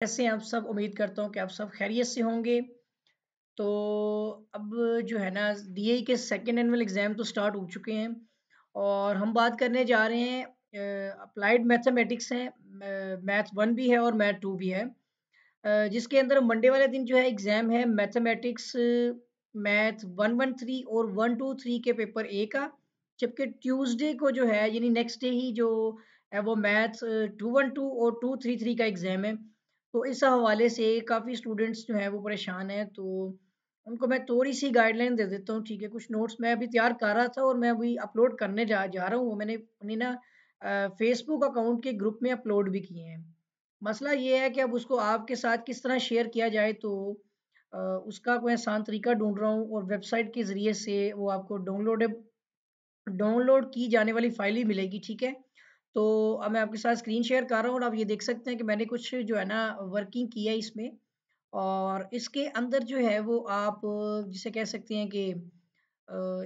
कैसे आप सब उम्मीद करता हूँ कि आप सब खैरियत से होंगे तो अब जो है ना डी के सेकेंड एनुअल एग्ज़ाम तो स्टार्ट हो चुके हैं और हम बात करने जा रहे हैं अप्लाइड मैथमेटिक्स हैं मैथ वन भी है और मैथ टू भी है जिसके अंदर मंडे वाले दिन जो है एग्ज़ाम है mathematics math one one three और वन टू थ्री के पेपर ए का जबकि ट्यूसडे को जो है यानी नेक्स्ट डे ही जो है वो मैथ टू वन टू और टू थ्री थ्री का एग्ज़ाम है तो इस हवाले से काफ़ी स्टूडेंट्स जो हैं वो परेशान हैं तो उनको मैं थोड़ी सी गाइडलाइन दे देता हूँ ठीक है कुछ नोट्स मैं अभी तैयार कर रहा था और मैं अभी अपलोड करने जा जा रहा हूँ वो मैंने अपनी ना फेसबुक अकाउंट के ग्रुप में अपलोड भी किए हैं मसला ये है कि अब उसको आपके साथ किस तरह शेयर किया जाए तो आ, उसका कोई आसान तरीका ढूंढ रहा हूँ और वेबसाइट के ज़रिए से वो आपको डाउनलोड डाउनलोड की जाने वाली फाइल ही मिलेगी ठीक है तो अब मैं आपके साथ स्क्रीन शेयर कर रहा हूँ और आप ये देख सकते हैं कि मैंने कुछ जो है ना वर्किंग किया है इसमें और इसके अंदर जो है वो आप जिसे कह सकते हैं कि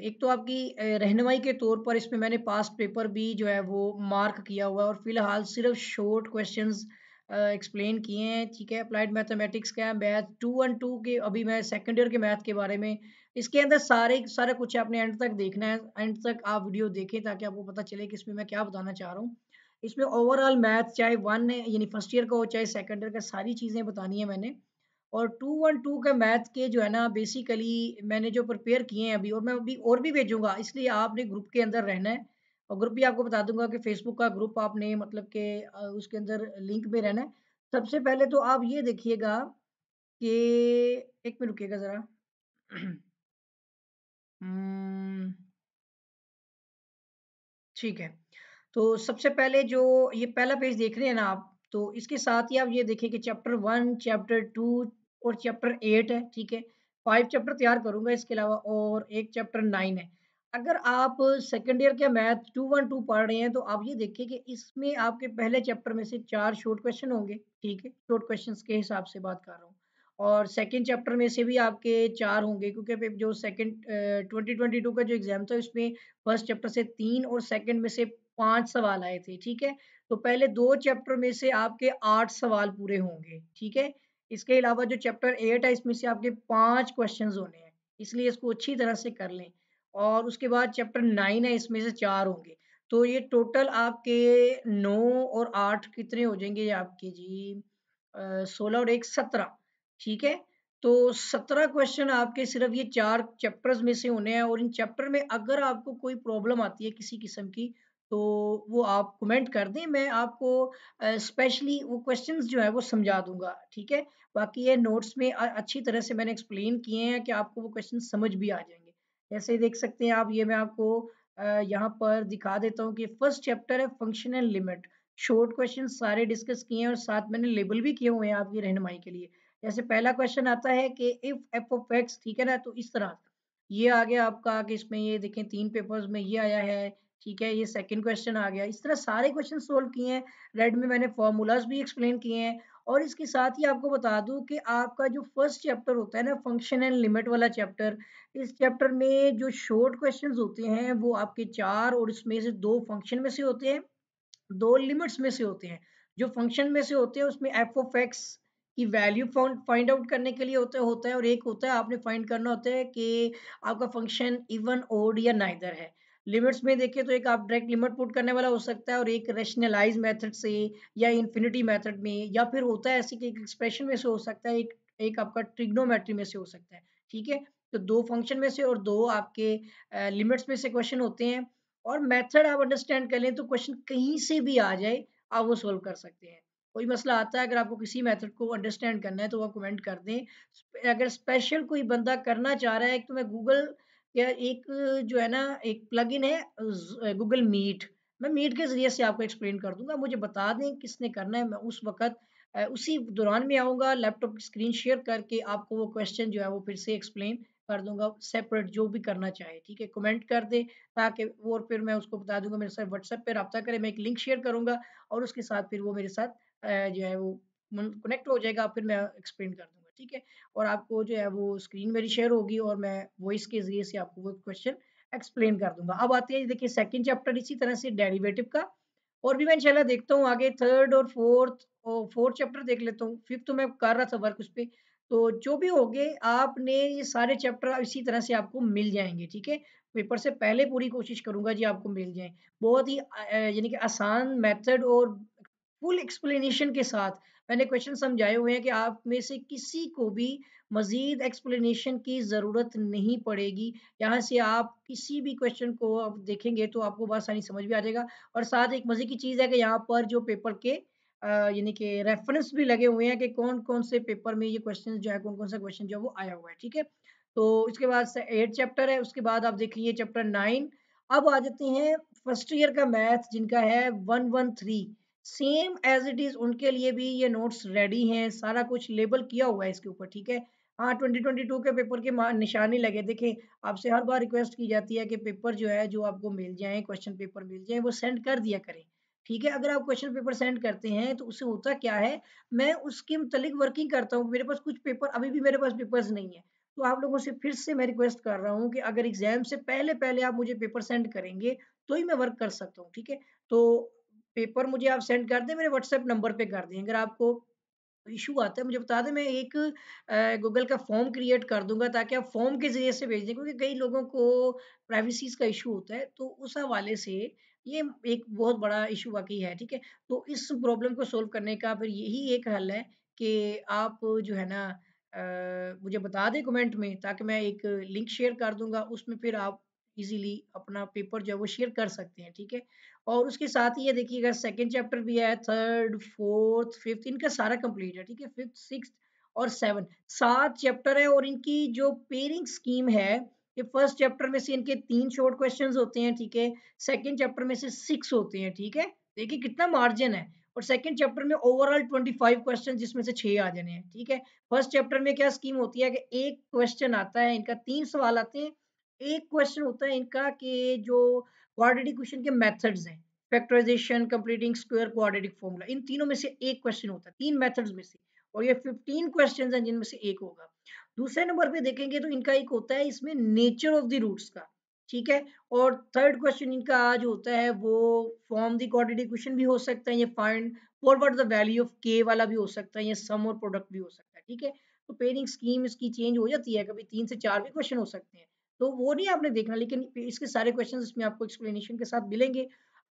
एक तो आपकी रहनमाई के तौर पर इसमें मैंने पास पेपर भी जो है वो मार्क किया हुआ है और फिलहाल सिर्फ शॉर्ट क्वेश्चंस एक्सप्लेन किए हैं ठीक है अप्लाइड मैथमेटिक्स का मैथ टू एंड टू के अभी मैं सेकेंड ईयर के मैथ के बारे में इसके अंदर सारे सारा कुछ आपने एंड तक देखना है एंड तक आप वीडियो देखें ताकि आपको पता चले कि इसमें मैं क्या बताना चाह रहा हूँ इसमें ओवरऑल मैथ चाहे वन है यानी फर्स्ट ईयर का हो चाहे सेकेंड ईयर का सारी चीज़ें बतानी है मैंने और टू वन टू का मैथ के जो है ना बेसिकली मैंने जो प्रिपेयर किए हैं अभी और मैं अभी और भी भेजूंगा इसलिए आपने ग्रुप के अंदर रहना है और ग्रुप भी आपको बता दूंगा कि फेसबुक का ग्रुप आपने मतलब के उसके अंदर लिंक में रहना है सबसे पहले तो आप ये देखिएगा कि एक मिनट रुकिएगा ज़रा हम्म, ठीक है तो सबसे पहले जो ये पहला पेज देख रहे हैं ना आप तो इसके साथ ही आप ये देखें कि चैप्टर वन चैप्टर टू और चैप्टर एट है ठीक है फाइव चैप्टर तैयार करूंगा इसके अलावा और एक चैप्टर नाइन है अगर आप सेकेंड ईयर के मैथ टू वन टू पढ़ रहे हैं तो आप ये देखिए कि इसमें आपके पहले चैप्टर में से चार शॉर्ट क्वेश्चन होंगे ठीक है शॉर्ट क्वेश्चन के हिसाब से बात कर रहा हूँ और सेकेंड चैप्टर में से भी आपके चार होंगे क्योंकि जो सेकेंड ट्वेंटी ट्वेंटी टू का जो एग्जाम था उसमें फर्स्ट चैप्टर से तीन और सेकेंड में से पांच सवाल आए थे ठीक है तो पहले दो चैप्टर में से आपके आठ सवाल पूरे होंगे ठीक है इसके अलावा जो चैप्टर एट है इसमें से आपके पांच क्वेश्चन होने हैं इसलिए इसको अच्छी तरह से कर लें और उसके बाद चैप्टर नाइन है इसमें से चार होंगे तो ये टोटल आपके नौ और आठ कितने हो जाएंगे आपके जी सोलह और एक सत्रह ठीक है तो सत्रह क्वेश्चन आपके सिर्फ ये चार चैप्टर्स में से होने हैं और इन चैप्टर में अगर आपको कोई प्रॉब्लम आती है किसी किस्म की तो वो आप कमेंट कर दें मैं आपको स्पेशली वो क्वेश्चंस जो है वो समझा दूंगा ठीक है बाकी ये नोट्स में अच्छी तरह से मैंने एक्सप्लेन किए हैं कि आपको वो क्वेश्चन समझ भी आ जाएंगे जैसे देख सकते हैं आप ये मैं आपको यहाँ पर दिखा देता हूँ कि फर्स्ट चैप्टर है फंक्शनल लिमिट शॉर्ट क्वेश्चन सारे डिस्कस किए हैं और साथ मैंने लेबल भी किए हुए हैं आपकी रहनुमाई के लिए जैसे पहला क्वेश्चन आता है कि इफ एफ ऑफ एक्स ठीक है ना तो इस तरह ये आ गया आपका कि इसमें ये देखें तीन पेपर्स में ये आया है ठीक है ये सेकंड क्वेश्चन आ गया इस तरह सारे क्वेश्चन सोल्व किए हैं रेड में मैंने फॉर्मूलाज भी एक्सप्लेन किए हैं और इसके साथ ही आपको बता दूं कि आपका जो फर्स्ट चैप्टर होता है ना फंक्शन एंड लिमिट वाला चैप्टर इस चैप्टर में जो शॉर्ट क्वेश्चंस होते हैं वो आपके चार और इसमें से दो फंक्शन में से होते हैं दो लिमिट्स में से होते हैं जो फंक्शन में से होते हैं उसमें एफ ऑफ एक्स की वैल्यू फाइंड आउट करने के लिए होता होता है और एक होता है आपने फाइंड करना होता है कि आपका फंक्शन इवन ओड या नाइदर है लिमिट्स में देखें तो एक आप डायरेक्ट लिमिट पुट करने वाला हो सकता है और एक रेशनलाइज मेथड से या इन्फिनिटी मेथड में या फिर होता है ऐसे कि एक एक्सप्रेशन में से हो सकता है एक एक आपका ट्रिग्नोमेट्री में से हो सकता है ठीक है तो दो फंक्शन में से और दो आपके लिमिट्स में से क्वेश्चन होते हैं और मैथड आप अंडरस्टैंड कर लें तो क्वेश्चन कहीं से भी आ जाए आप वो सोल्व कर सकते हैं कोई मसला आता है अगर आपको किसी मेथड को अंडरस्टैंड करना है तो आप कमेंट कर दें अगर स्पेशल कोई बंदा करना चाह रहा है तो मैं गूगल यार एक जो है ना एक इन है गूगल मीट मैं मीट के ज़रिए से आपको एक्सप्लेन कर दूंगा मुझे बता दें किसने करना है मैं उस वक्त उसी दौरान में आऊँगा लैपटॉप की स्क्रीन शेयर करके आपको वो क्वेश्चन जो है वो फिर से एक्सप्लेन कर दूंगा सेपरेट जो भी करना चाहे ठीक है कमेंट कर दे ताकि और फिर मैं उसको बता दूंगा मेरे साथ व्हाट्सएप पे रब्ता करें मैं एक लिंक शेयर करूंगा और उसके साथ फिर वो मेरे साथ जो है वो कनेक्ट हो जाएगा फिर मैं एक्सप्लेन कर दूँगा ठीक है और आपको जो है वो स्क्रीन मेरी शेयर होगी और मैं वॉइस के जरिए से आपको वो क्वेश्चन एक्सप्लेन कर दूंगा अब आते हैं देखिए सेकंड चैप्टर इसी तरह से डेरिवेटिव का और भी मैं इंशाल्लाह देखता हूँ आगे थर्ड और फोर्थ और फोर्थ चैप्टर देख लेता हूँ फिफ्थ तो मैं कर रहा था वर्क उस पर तो जो भी हो गए आपने ये सारे चैप्टर इसी तरह से आपको मिल जाएंगे ठीक है पेपर से पहले पूरी कोशिश करूंगा जी आपको मिल जाए बहुत ही यानी कि आसान मेथड और फुल एक्सप्लेनेशन के साथ मैंने क्वेश्चन समझाए हुए हैं कि आप में से किसी को भी मज़ीद एक्सप्लेनेशन की ज़रूरत नहीं पड़ेगी यहाँ से आप किसी भी क्वेश्चन को आप देखेंगे तो आपको बहुत आसानी समझ भी आ जाएगा और साथ एक मज़े की चीज़ है कि यहाँ पर जो पेपर के यानी कि रेफरेंस भी लगे हुए हैं कि कौन कौन से पेपर में ये क्वेश्चन जो है कौन कौन सा क्वेश्चन जो है वो आया हुआ है ठीक है तो इसके बाद एट चैप्टर है उसके बाद आप देखेंगे चैप्टर नाइन अब आ जाते हैं फर्स्ट ईयर का मैथ जिनका है one one three same as it is उनके लिए भी ये नोट्स रेडी हैं सारा कुछ लेबल किया हुआ है इसके ऊपर ठीक है हाँ ट्वेंटी ट्वेंटी टू के पेपर के निशाने लगे देखें आपसे हर बार रिक्वेस्ट की जाती है कि पेपर जो है जो आपको मिल जाए क्वेश्चन पेपर मिल जाए वो सेंड कर दिया करें ठीक है अगर आप क्वेश्चन पेपर सेंड करते हैं तो उससे होता क्या है मैं उसके मुतलिक वर्किंग करता हूँ मेरे पास कुछ पेपर अभी भी मेरे पास पेपर्स नहीं है तो आप लोगों से फिर से मैं रिक्वेस्ट कर रहा हूँ कि अगर एग्जाम से पहले पहले आप मुझे पेपर सेंड करेंगे तो ही मैं वर्क कर सकता हूँ ठीक है तो पेपर मुझे आप सेंड कर दें मेरे व्हाट्सएप नंबर पे कर दें अगर आपको इशू आता है मुझे बता दें मैं एक गूगल का फॉर्म क्रिएट कर दूंगा ताकि आप फॉर्म के ज़रिए से भेज दें क्योंकि कई लोगों को प्राइवेसीज़ का इशू होता है तो उस हवाले से ये एक बहुत बड़ा इशू वाकई है ठीक है तो इस प्रॉब्लम को सोल्व करने का फिर यही एक हल है कि आप जो है ना आ, मुझे बता दें कमेंट में ताकि मैं एक लिंक शेयर कर दूंगा उसमें फिर आप इजीली अपना पेपर जो है वो शेयर कर सकते हैं ठीक है और उसके साथ ही ये देखिएगा सेकेंड चैप्टर भी है थर्ड फोर्थ फिफ्थ इनका सारा कंप्लीट है ठीक है फिफ्थ सिक्स और सेवन सात चैप्टर है और इनकी जो पेयरिंग स्कीम है ये फर्स्ट चैप्टर में से इनके तीन शॉर्ट क्वेश्चन होते हैं ठीक है सेकेंड चैप्टर में से सिक्स होते हैं ठीक है देखिए कितना मार्जिन है और सेकंड चैप्टर में ओवरऑल ट्वेंटी फाइव क्वेश्चन जिसमें से छह आ जाने हैं ठीक है फर्स्ट चैप्टर में क्या स्कीम होती है कि एक क्वेश्चन आता है इनका तीन सवाल आते हैं एक क्वेश्चन होता है इनका कि जो क्वाड्रेटिक क्वेश्चन के मेथड्स हैं factorisation completing square quadratic formula इन तीनों में से एक क्वेश्चन होता है तीन मेथड्स में से और ये 15 क्वेश्चन हैं जिनमें से एक होगा दूसरे नंबर पे देखेंगे तो इनका एक होता है इसमें नेचर ऑफ द रूट्स का ठीक है और थर्ड क्वेश्चन इनका आज होता है वो फॉर्म दी क्वाड्रेटिक इक्वेशन भी हो सकता है ये find forward the value of k वाला भी हो सकता है ये सम और प्रोडक्ट भी हो सकता है ठीक है तो पेयरिंग स्कीम इसकी चेंज हो जाती है कभी तीन से चार भी क्वेश्चन हो सकते हैं तो वो नहीं आपने देखना लेकिन इसके सारे क्वेश्चन इसमें आपको एक्सप्लेनेशन के साथ मिलेंगे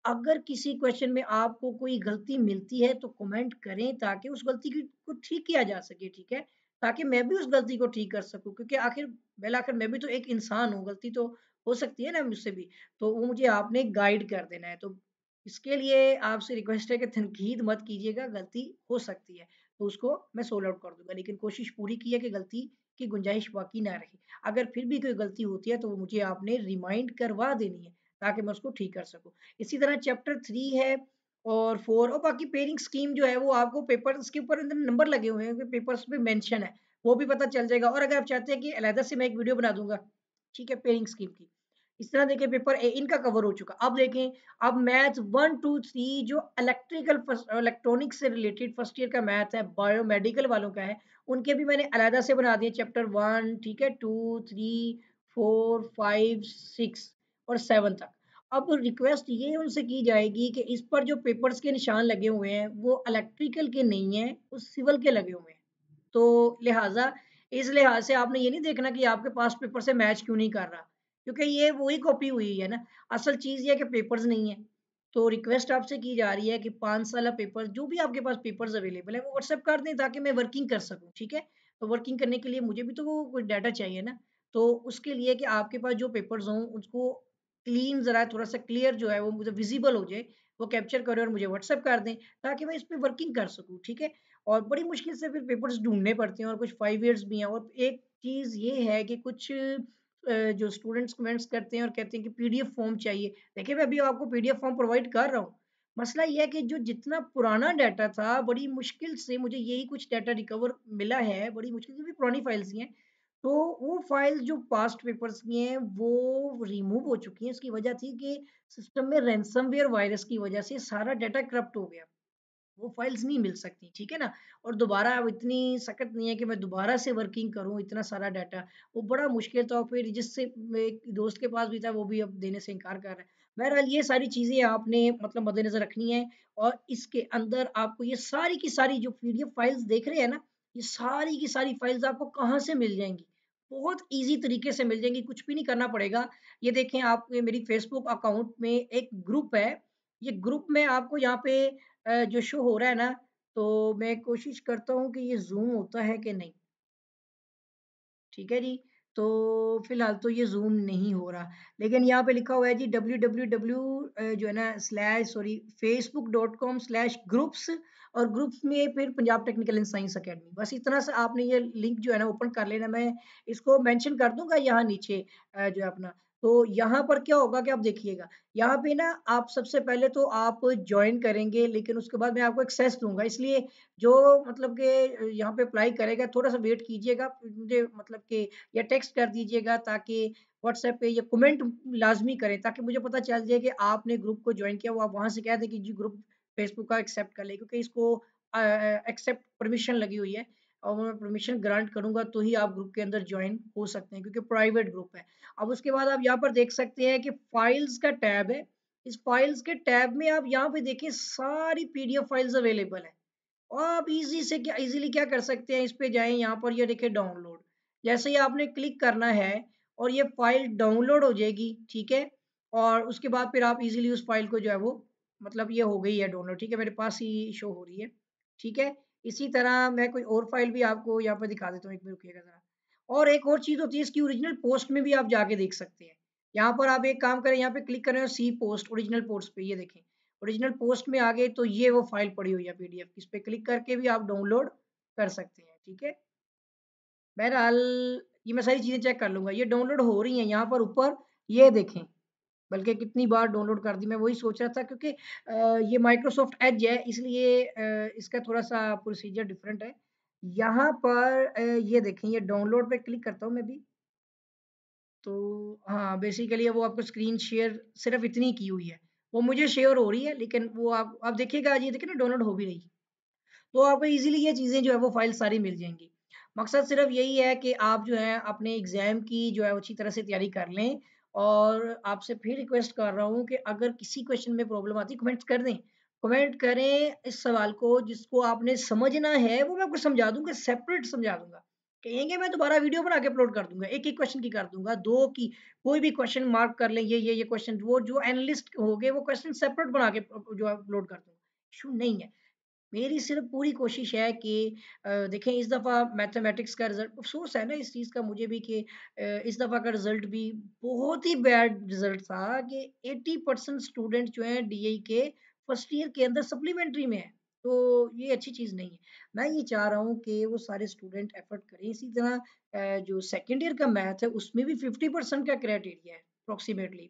अगर किसी क्वेश्चन में आपको कोई गलती मिलती है तो कमेंट करें ताकि उस गलती को ठीक किया जा सके ठीक है ताकि मैं भी उस गलती को ठीक कर सकूं क्योंकि आखिर बेल आखिर मैं भी तो एक इंसान हूँ गलती तो हो सकती है ना मुझसे भी तो वो मुझे आपने गाइड कर देना है तो इसके लिए आपसे रिक्वेस्ट है कि तनकीद मत कीजिएगा गलती हो सकती है तो उसको मैं सोल्व आउट कर दूंगा लेकिन कोशिश पूरी की है कि गलती की गुंजाइश बाकी ना रहे अगर फिर भी कोई गलती होती है तो वो मुझे आपने रिमाइंड करवा देनी है ताकि मैं उसको ठीक कर सकूँ इसी तरह चैप्टर थ्री है और फोर और बाकी पेरिंग स्कीम जो है वो आपको पेपर इसके ऊपर अंदर नंबर लगे हुए हैं पेपर्स पे मैंशन है वो भी पता चल जाएगा और अगर आप चाहते हैं कि अलहदा से मैं एक वीडियो बना दूंगा ठीक है पेरिंग स्कीम की इस तरह देखें पेपर ए इनका कवर हो चुका अब देखें अब मैथ वन टू थ्री जो इलेक्ट्रिकल इलेक्ट्रॉनिक्स से रिलेटेड फर्स्ट ईयर का मैथ है बायोमेडिकल वालों का है उनके भी मैंने अलहदा से बना दिए चैप्टर वन ठीक है two three four five six और सेवन तक अब रिक्वेस्ट ये उनसे की जाएगी कि इस पर जो पेपर्स के निशान लगे हुए हैं वो इलेक्ट्रिकल के नहीं हैं वो सिविल के लगे हुए हैं तो लिहाजा इस लिहाज से आपने ये नहीं देखना कि आपके पास पेपर से मैच क्यों नहीं कर रहा क्योंकि ये वही कॉपी हुई है ना असल चीज़ ये कि पेपर्स नहीं है तो रिक्वेस्ट आपसे की जा रही है कि पाँच साल पेपर जो भी आपके पास पेपर्स अवेलेबल है वो व्हाट्सएप कर दें ताकि मैं वर्किंग कर सकूँ ठीक है तो वर्किंग करने के लिए मुझे भी तो कुछ डाटा चाहिए ना तो उसके लिए कि आपके पास जो पेपर्स हों उसको क्लीन ज़रा थोड़ा सा क्लियर जो है वो मुझे विजिबल हो जाए वो कैप्चर करें और मुझे व्हाट्सअप कर दें ताकि मैं इस पर वर्किंग कर सकूँ ठीक है और बड़ी मुश्किल से फिर पेपर्स ढूंढने पड़ते हैं और कुछ फाइव ईयर्स भी हैं और एक चीज़ ये है कि कुछ जो स्टूडेंट्स कमेंट्स करते हैं और कहते हैं कि पीडीएफ फॉर्म चाहिए देखिए मैं अभी आपको पीडीएफ फॉर्म प्रोवाइड कर रहा हूँ मसला यह है कि जो जितना पुराना डाटा था बड़ी मुश्किल से मुझे यही कुछ डाटा रिकवर मिला है बड़ी मुश्किल से भी पुरानी फाइल्स हैं तो वो फाइल्स जो पास्ट पेपर्स की हैं वो रिमूव हो चुकी हैं इसकी वजह थी कि सिस्टम में रैनसम वायरस की वजह से सारा डाटा करप्ट हो गया वो फाइल्स नहीं मिल सकती ठीक है ना और दोबारा अब इतनी सख्त नहीं है कि मैं दोबारा से वर्किंग करूं इतना सारा डाटा वो बड़ा मुश्किल था और फिर जिससे एक दोस्त के पास भी था वो भी अब देने से इनकार कर रहा है बहरहाल ये सारी चीज़ें आपने मतलब मद्देनज़र रखनी है और इसके अंदर आपको ये सारी की सारी जो पी फाइल्स देख रहे हैं ना ये सारी की सारी फाइल्स आपको कहाँ से मिल जाएंगी बहुत इजी तरीके से मिल जाएंगी कुछ भी नहीं करना पड़ेगा ये देखें आप मेरी फेसबुक अकाउंट में एक ग्रुप है ये ग्रुप में आपको यहाँ पे जो शो हो रहा है ना तो मैं कोशिश करता हूँ कि ये जूम होता है कि नहीं ठीक है जी तो फिलहाल तो ये जूम नहीं हो रहा लेकिन यहाँ पे लिखा हुआ है जी डब्ल्यू डब्ल्यू डब्ल्यू जो है ना slash sorry Facebook dot com slash groups और ग्रुप्स में फिर Punjab technical and science academy बस इतना सा आपने ये लिंक जो है ना ओपन कर लेना मैं इसको मेंशन कर दूंगा यहाँ नीचे जो है अपना तो यहाँ पर क्या होगा कि आप देखिएगा यहाँ पे ना आप सबसे पहले तो आप ज्वाइन करेंगे लेकिन उसके बाद मैं आपको एक्सेस दूंगा इसलिए जो मतलब के यहाँ पे अप्लाई करेगा थोड़ा सा वेट कीजिएगा मुझे मतलब के या टेक्स्ट कर दीजिएगा ताकि व्हाट्सएप पे या कमेंट लाजमी करें ताकि मुझे पता चल जाए कि आपने ग्रुप को ज्वाइन किया वो आप वहाँ से कह दें कि जी ग्रुप फेसबुक का एक्सेप्ट कर ले क्योंकि इसको एक्सेप्ट परमिशन लगी हुई है और मैं परमिशन ग्रांट करूंगा तो ही आप ग्रुप के अंदर ज्वाइन हो सकते हैं क्योंकि प्राइवेट ग्रुप है अब उसके बाद आप यहाँ पर देख सकते हैं कि फाइल्स का टैब है इस फाइल्स के टैब में आप यहाँ पे देखिए सारी पीडीएफ फाइल्स अवेलेबल है और आप इजी से क्या इजीली क्या कर सकते हैं इस पे जाएं यहाँ पर ये देखिए डाउनलोड जैसे ही आपने क्लिक करना है और ये फाइल डाउनलोड हो जाएगी ठीक है और उसके बाद फिर आप इजीली उस फाइल को जो है वो मतलब ये हो गई है डाउनलोड ठीक है मेरे पास ही शो हो रही है ठीक है इसी तरह मैं कोई और फाइल भी आपको यहाँ पर दिखा देता हूँ एक मिनट रुकिएगा ज़रा और एक और चीज़ होती है इसकी ओरिजिनल पोस्ट में भी आप जाके देख सकते हैं यहाँ पर आप एक काम करें यहाँ पे क्लिक करें और सी पोस्ट ओरिजिनल पोस्ट पे ये देखें ओरिजिनल पोस्ट में आ गए तो ये वो फाइल पड़ी हुई है पीडीएफ इस पर क्लिक करके भी आप डाउनलोड कर सकते हैं ठीक है बहरहाल ये मैं सारी चीज़ें चेक कर लूँगा ये डाउनलोड हो रही हैं यहाँ पर ऊपर ये देखें बल्कि कितनी बार डाउनलोड कर दी मैं वही सोच रहा था क्योंकि ये माइक्रोसॉफ्ट एज है इसलिए इसका थोड़ा सा प्रोसीजर डिफरेंट है यहाँ पर ये देखें ये डाउनलोड पे क्लिक करता हूँ मैं भी तो हाँ बेसिकली वो आपको स्क्रीन शेयर सिर्फ इतनी की हुई है वो मुझे शेयर हो रही है लेकिन वो आप आप देखिएगा ये देखिए ना डाउनलोड हो भी रही तो आपको इजीली ये चीज़ें जो है वो फाइल सारी मिल जाएंगी मकसद सिर्फ यही है कि आप जो है अपने एग्ज़ाम की जो है अच्छी तरह से तैयारी कर लें और आपसे फिर रिक्वेस्ट कर रहा हूँ कि अगर किसी क्वेश्चन में प्रॉब्लम आती कमेंट्स कर दें कमेंट करें इस सवाल को जिसको आपने समझना है वो मैं आपको समझा दूंगा सेपरेट समझा दूंगा कहेंगे मैं दोबारा वीडियो बना के अपलोड कर दूंगा एक एक क्वेश्चन की कर दूंगा दो की कोई भी क्वेश्चन मार्क कर लें ये ये ये क्वेश्चन वो जो एनालिस्ट हो गए वो क्वेश्चन सेपरेट बना के जो अपलोड कर दूंगा इशू नहीं है मेरी सिर्फ पूरी कोशिश है कि देखें इस दफ़ा मैथमेटिक्स का रिज़ल्ट अफसोस है ना इस चीज़ का मुझे भी कि इस दफ़ा का रिज़ल्ट भी बहुत ही बैड रिज़ल्ट था कि 80 परसेंट स्टूडेंट जो हैं डी e के फर्स्ट ईयर के अंदर सप्लीमेंट्री में है तो ये अच्छी चीज़ नहीं है मैं ये चाह रहा हूँ कि वो सारे स्टूडेंट एफर्ट करें इसी तरह जो सेकेंड ईयर का मैथ है उसमें भी फिफ्टी परसेंट का क्राइटेरिया है अप्रोक्सीमेटली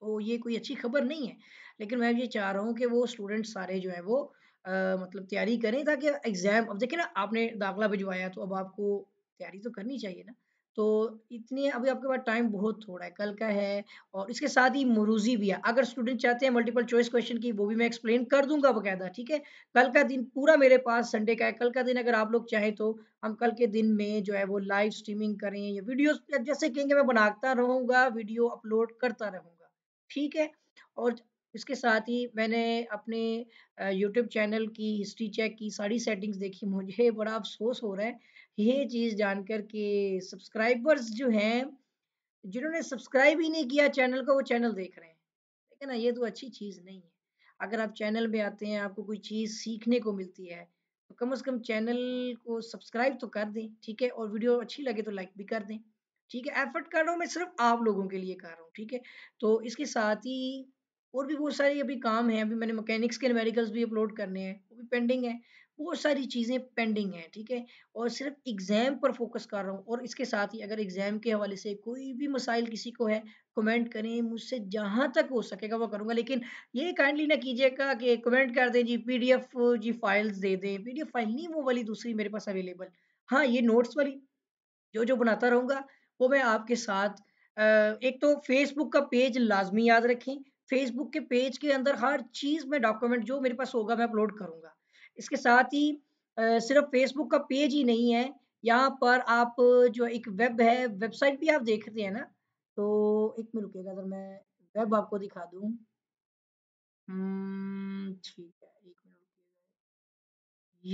तो ये कोई अच्छी खबर नहीं है लेकिन मैं ये चाह रहा हूँ कि वो स्टूडेंट सारे जो है वो आ, मतलब तैयारी करें ताकि एग्ज़ाम अब देखिए ना आपने दाखिला भिजवाया तो अब आपको तैयारी तो करनी चाहिए ना तो इतने अभी आपके पास टाइम बहुत थोड़ा है कल का है और इसके साथ ही मरूजी भी है अगर स्टूडेंट चाहते हैं मल्टीपल चॉइस क्वेश्चन की वो भी मैं एक्सप्लेन कर दूंगा बकायदा ठीक है कल का दिन पूरा मेरे पास संडे का है कल का दिन अगर आप लोग चाहें तो हम कल के दिन में जो है वो लाइव स्ट्रीमिंग करें या वीडियो जैसे कहेंगे मैं बनाता रहूँगा वीडियो अपलोड करता रहूँगा ठीक है और इसके साथ ही मैंने अपने यूट्यूब चैनल की हिस्ट्री चेक की सारी सेटिंग्स देखी मुझे बड़ा अफसोस हो रहा है ये चीज़ जानकर के सब्सक्राइबर्स जो हैं जिन्होंने सब्सक्राइब ही नहीं किया चैनल को वो चैनल देख रहे हैं ठीक है ना ये तो अच्छी चीज़ नहीं है अगर आप चैनल में आते हैं आपको कोई चीज़ सीखने को मिलती है तो कम अज कम चैनल को सब्सक्राइब तो कर दें ठीक है और वीडियो अच्छी लगे तो लाइक भी कर दें ठीक है एफर्ट कर रहा हूँ मैं सिर्फ आप लोगों के लिए कर रहा हूँ ठीक है तो इसके साथ ही और भी बहुत सारे अभी काम हैं अभी मैंने मैकेनिक्स के मेडिकल्स भी अपलोड करने हैं वो भी पेंडिंग है बहुत सारी चीज़ें पेंडिंग हैं ठीक है और सिर्फ एग्ज़ाम पर फोकस कर रहा हूँ और इसके साथ ही अगर एग्ज़ाम के हवाले से कोई भी मसाइल किसी को है कमेंट करें मुझसे जहाँ तक हो सकेगा वो करूँगा लेकिन ये काइंडली ना कीजिएगा कि कमेंट कर दें जी पी जी फाइल्स दे दें पीडीएफ फाइल नहीं वो वाली दूसरी मेरे पास अवेलेबल हाँ ये नोट्स वाली जो जो बनाता रहूँगा वो मैं आपके साथ एक तो फेसबुक का पेज लाजमी याद रखें फेसबुक के पेज के अंदर हर चीज़ में डॉक्यूमेंट जो मेरे पास होगा मैं अपलोड करूंगा इसके साथ ही सिर्फ फेसबुक का पेज ही नहीं है यहाँ पर आप जो एक वेब है वेबसाइट भी आप देख रहे हैं ना तो एक मिनट रुकेगा अगर मैं वेब आपको दिखा दूँ हम्म, ठीक है एक मिनट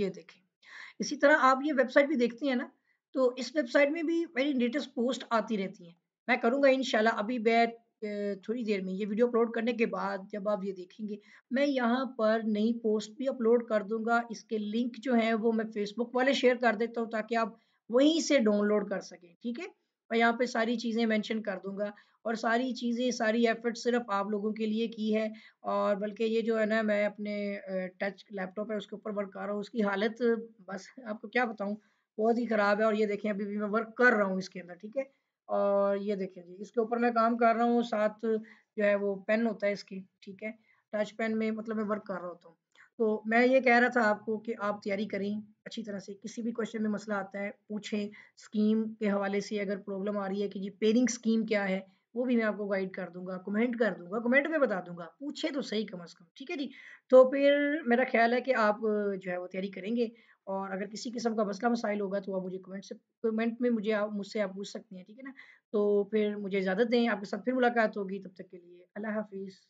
ये देखें इसी तरह आप ये वेबसाइट भी देखते हैं ना तो इस वेबसाइट में भी मेरी लेटेस्ट पोस्ट आती रहती हैं मैं करूँगा इनशाला अभी मैं थोड़ी देर में ये वीडियो अपलोड करने के बाद जब आप ये देखेंगे मैं यहाँ पर नई पोस्ट भी अपलोड कर दूंगा इसके लिंक जो है वो मैं फेसबुक वाले शेयर कर देता हूँ ताकि आप वहीं से डाउनलोड कर सकें ठीक है मैं यहाँ पे सारी चीज़ें मेंशन कर दूंगा और सारी चीज़ें सारी एफर्ट सिर्फ आप लोगों के लिए की है और बल्कि ये जो है ना मैं अपने टच लैपटॉप है उसके ऊपर वर्क कर रहा हूँ उसकी हालत बस आपको क्या बताऊँ बहुत ही ख़राब है और ये देखें अभी भी मैं वर्क कर रहा हूँ इसके अंदर ठीक है और ये देखिए जी इसके ऊपर मैं काम कर रहा हूँ साथ जो है वो पेन होता है इसकी ठीक है टच पेन में मतलब मैं वर्क कर रहा होता हूँ तो मैं ये कह रहा था आपको कि आप तैयारी करें अच्छी तरह से किसी भी क्वेश्चन में मसला आता है पूछें स्कीम के हवाले से अगर प्रॉब्लम आ रही है कि जी पेरिंग स्कीम क्या है वो भी मैं आपको गाइड कर दूंगा कमेंट कर दूंगा कमेंट में बता दूंगा पूछे तो सही कम अज़ कम ठीक है जी तो फिर मेरा ख्याल है कि आप जो है वो तैयारी करेंगे और अगर किसी किस्म का मसला मसाइल होगा तो आप मुझे कमेंट से कमेंट में मुझे आप मुझसे आप पूछ सकती हैं ठीक है ना तो फिर मुझे इजाज़त दें आपके साथ फिर मुलाकात होगी तब तक के लिए अल्लाह हाफिज़